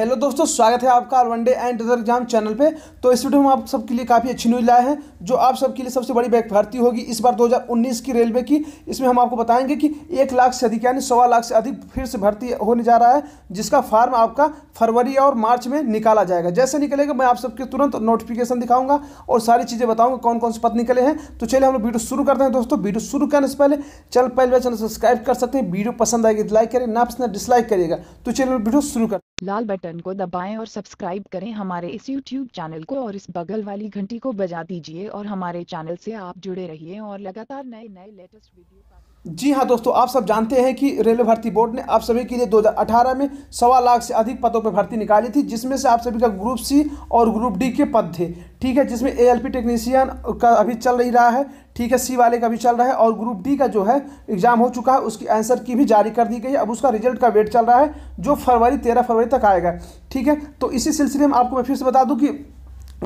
hello दोस्तों स्वागत है आपका one day and other exam channel पे तो इस वीडियो में आप सबके लिए काफ़ी अच्छी न्यूज लाए हैं जो आप सबके लिए सबसे बड़ी बैक भर्ती होगी इस बार 2019 की रेलवे की इसमें हम आपको बताएंगे कि एक लाख से अधिक यानी सवा लाख से अधिक फिर से भर्ती होने जा रहा है जिसका फार्म आपका फरवरी और मार्च में निकाला जाएगा जैसे निकलेगा मैं आप सबके तुरंत नोटिफिकेशन दिखाऊंगा और सारी चीज़ें बताऊँगा कौन कौन से पद निकले हैं तो चलिए हम लोग वीडियो शुरू करते हैं दोस्तों वीडियो शुरू करने से पहले चल पहले चैनल सब्सक्राइब कर सकते हैं वीडियो पसंद आएगी तो लाइक करिए ना पसंद डिसलाइक करिएगा तो चलिए वीडियो शुरू कर लाल बटन को दबाएं और सब्सक्राइब करें हमारे इस यूट्यूब चैनल को और इस बगल वाली घंटी को बजा दीजिए और हमारे चैनल से आप जुड़े रहिए और लगातार नए नए लेटेस्ट वीडियो जी हाँ दोस्तों आप सब जानते हैं कि रेलवे भर्ती बोर्ड ने आप सभी के लिए 2018 में सवा लाख से अधिक पदों पर भर्ती निकाली थी जिसमें से आप सभी का ग्रुप सी और ग्रुप डी के पद थे ठीक है जिसमें एएलपी टेक्नीशियन का अभी चल रही रहा है ठीक है सी वाले का भी चल रहा है और ग्रुप डी का जो है एग्जाम हो चुका है उसकी आंसर की भी जारी कर दी गई है अब उसका रिजल्ट का वेट चल रहा है जो फरवरी तेरह फरवरी तक आएगा ठीक है तो इसी सिलसिले में आपको मैं फिर से बता दूँ कि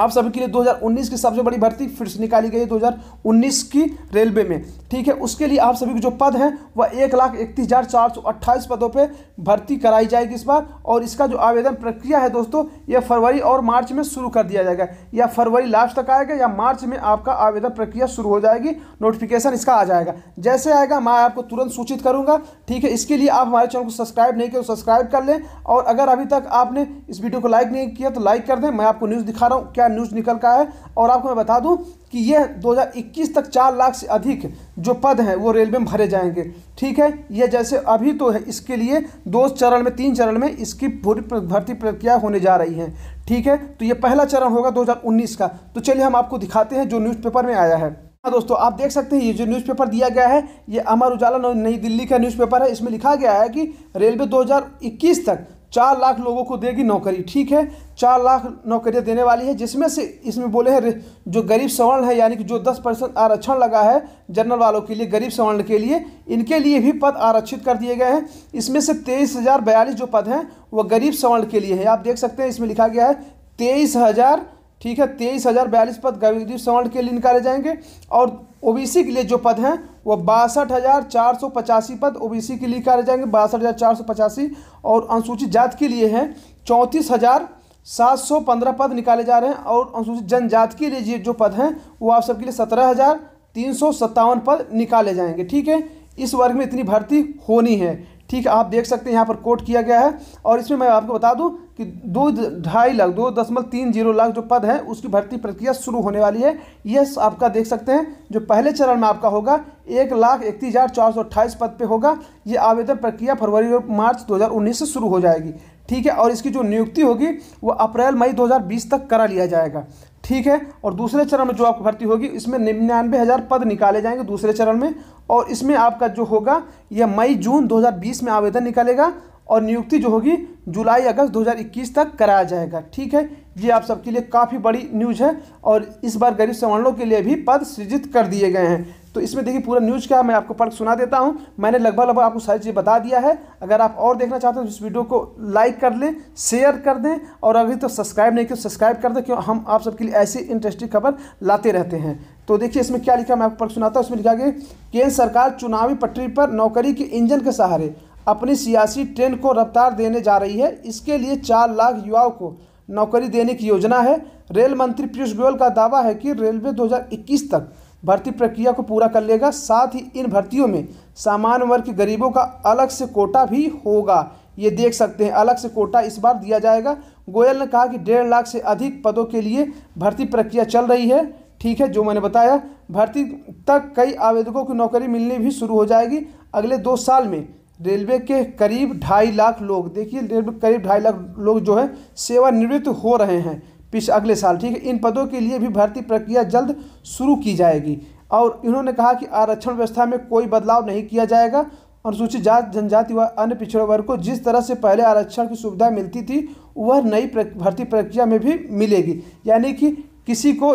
आप सभी के लिए 2019 की सबसे बड़ी भर्ती फिर से निकाली गई 2019 की रेलवे में ठीक है उसके लिए आप सभी के जो पद हैं वह एक लाख इकतीस हज़ार चार सौ अट्ठाईस पदों पे भर्ती कराई जाएगी इस बार और इसका जो आवेदन प्रक्रिया है दोस्तों यह फरवरी और मार्च में शुरू कर दिया जाएगा या फरवरी लास्ट तक आएगा या मार्च में आपका आवेदन प्रक्रिया शुरू हो जाएगी नोटिफिकेशन इसका आ जाएगा जैसे आएगा मैं आपको तुरंत सूचित करूँगा ठीक है इसके लिए आप हमारे चैनल को सब्सक्राइब नहीं करें तो सब्सक्राइब कर लें और अगर अभी तक आपने इस वीडियो को लाइक नहीं किया तो लाइक कर दें मैं आपको न्यूज़ दिखा रहा हूँ क्या क्या न्यूज़ निकल का है और आपको मैं बता दूं कि यह 2021 तक चार लाख से अधिक जो पद हैं वो रेलवे में भरे जाएंगे ठीक है यह जैसे अभी तो है इसके लिए दो चरण में तीन चरण में इसकी पूरी भर्ती प्रक्रिया होने जा रही है ठीक है तो यह पहला चरण होगा 2019 का तो चलिए हम आपको दिखाते हैं जो न्यूज़पेपर में आया है हाँ दोस्तों आप देख सकते हैं ये जो न्यूज़पेपर दिया गया है ये अमर उजाला नई दिल्ली का न्यूज़पेपर है इसमें लिखा गया है कि रेलवे 2021 तक चार लाख लोगों को देगी नौकरी ठीक है चार लाख नौकरियां देने वाली है जिसमें से इसमें बोले हैं जो गरीब सवर्ण है यानी कि जो दस परसेंट आरक्षण लगा है जनरल वालों के लिए गरीब सवर्ण के लिए इनके लिए भी पद आरक्षित कर दिए गए हैं इसमें से तेईस हज़ार बयालीस जो पद हैं वह गरीब सवर्ण के लिए है आप देख सकते हैं इसमें लिखा गया है तेईस हज़ार ठीक है तेईस हज़ार बयालीस पद गरीब सवर्ण के लिए निकाले जाएंगे और ओबीसी के लिए जो पद हैं वो बासठ हज़ार चार सौ पचासी पद ओबीसी के लिए निकाले जाएंगे बासठ हज़ार चार सौ पचासी और अनुसूचित जात के लिए हैं चौंतीस हज़ार सात सौ पंद्रह पद निकाले जा रहे हैं और अनुसूचित जनजाति के लिए जो पद हैं वो आप सबके लिए सत्रह हज़ार तीन सौ सत्तावन पद निकाले जाएंगे ठीक है इस वर्ग में इतनी भर्ती होनी है ठीक है आप देख सकते हैं यहाँ पर कोट किया गया है और इसमें मैं आपको बता दूं कि दो ढाई लाख दो दशमलव तीन जीरो लाख जो पद हैं उसकी भर्ती प्रक्रिया शुरू होने वाली है यह आपका देख सकते हैं जो पहले चरण में आपका होगा एक लाख इकतीस हज़ार चार सौ अट्ठाईस पद पे होगा ये आवेदन प्रक्रिया फरवरी और मार्च उन्नीस से शुरू हो जाएगी ठीक है और इसकी जो नियुक्ति होगी वो अप्रैल मई बीस तक करा लिया जाएगा ठीक है और दूसरे चरण में जो आपको भर्ती होगी इसमें निन्यानवे हज़ार पद निकाले जाएंगे दूसरे चरण में और इसमें आपका जो होगा यह मई जून 2020 में आवेदन निकालेगा और नियुक्ति जो होगी जुलाई अगस्त 2021 तक कराया जाएगा ठीक है ये आप सबके लिए काफ़ी बड़ी न्यूज है और इस बार गरीब सवर्णों के लिए भी पद सृजित कर दिए गए हैं तो इसमें देखिए पूरा न्यूज़ क्या है मैं आपको पढ़ सुना देता हूँ मैंने लगभग लगभग आपको सारी चीज़ें बता दिया है अगर आप और देखना चाहते हैं तो इस वीडियो को लाइक कर लें शेयर कर दें और अभी तो सब्सक्राइब नहीं किया सब्सक्राइब तो कर दें क्यों हम आप सबके लिए ऐसी इंटरेस्टिंग खबर लाते रहते हैं तो देखिए इसमें क्या लिखा मैं आपको पढ़ सुनाता हूँ इसमें लिखा गया केंद्र सरकार चुनावी पटरी पर नौकरी के इंजन के सहारे अपनी सियासी ट्रेन को रफ्तार देने जा रही है इसके लिए चार लाख युवाओं को नौकरी देने की योजना है रेल मंत्री पीयूष गोयल का दावा है कि रेलवे 2021 तक भर्ती प्रक्रिया को पूरा कर लेगा साथ ही इन भर्तियों में सामान्य वर्ग के गरीबों का अलग से कोटा भी होगा ये देख सकते हैं अलग से कोटा इस बार दिया जाएगा गोयल ने कहा कि डेढ़ लाख से अधिक पदों के लिए भर्ती प्रक्रिया चल रही है ठीक है जो मैंने बताया भर्ती तक कई आवेदकों की नौकरी मिलनी भी शुरू हो जाएगी अगले दो साल में रेलवे के करीब ढाई लाख लोग देखिए रेलवे करीब ढाई लाख लोग जो है सेवानिवृत्त हो रहे हैं पिछ अगले साल ठीक है इन पदों के लिए भी भर्ती प्रक्रिया जल्द शुरू की जाएगी और इन्होंने कहा कि आरक्षण व्यवस्था में कोई बदलाव नहीं किया जाएगा अनुसूचित जात जनजाति व अन्य पिछड़े वर्ग को जिस तरह से पहले आरक्षण की सुविधा मिलती थी वह नई भर्ती प्रक्रिया में भी मिलेगी यानी कि किसी को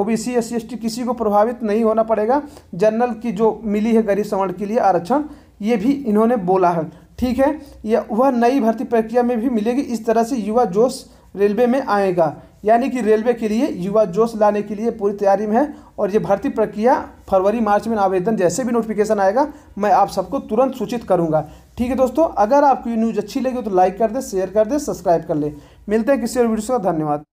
ओ बी सी एस किसी को प्रभावित नहीं होना पड़ेगा जनरल की जो मिली है गरीब सवर्ण के लिए आरक्षण ये भी इन्होंने बोला है ठीक है यह वह नई भर्ती प्रक्रिया में भी मिलेगी इस तरह से युवा जोश रेलवे में आएगा यानी कि रेलवे के लिए युवा जोश लाने के लिए पूरी तैयारी में है और ये भर्ती प्रक्रिया फरवरी मार्च में आवेदन जैसे भी नोटिफिकेशन आएगा मैं आप सबको तुरंत सूचित करूंगा ठीक है दोस्तों अगर आपको ये न्यूज़ अच्छी लगी तो लाइक कर दें शेयर कर दें सब्सक्राइब कर लें मिलते हैं किसी और वीडियो से धन्यवाद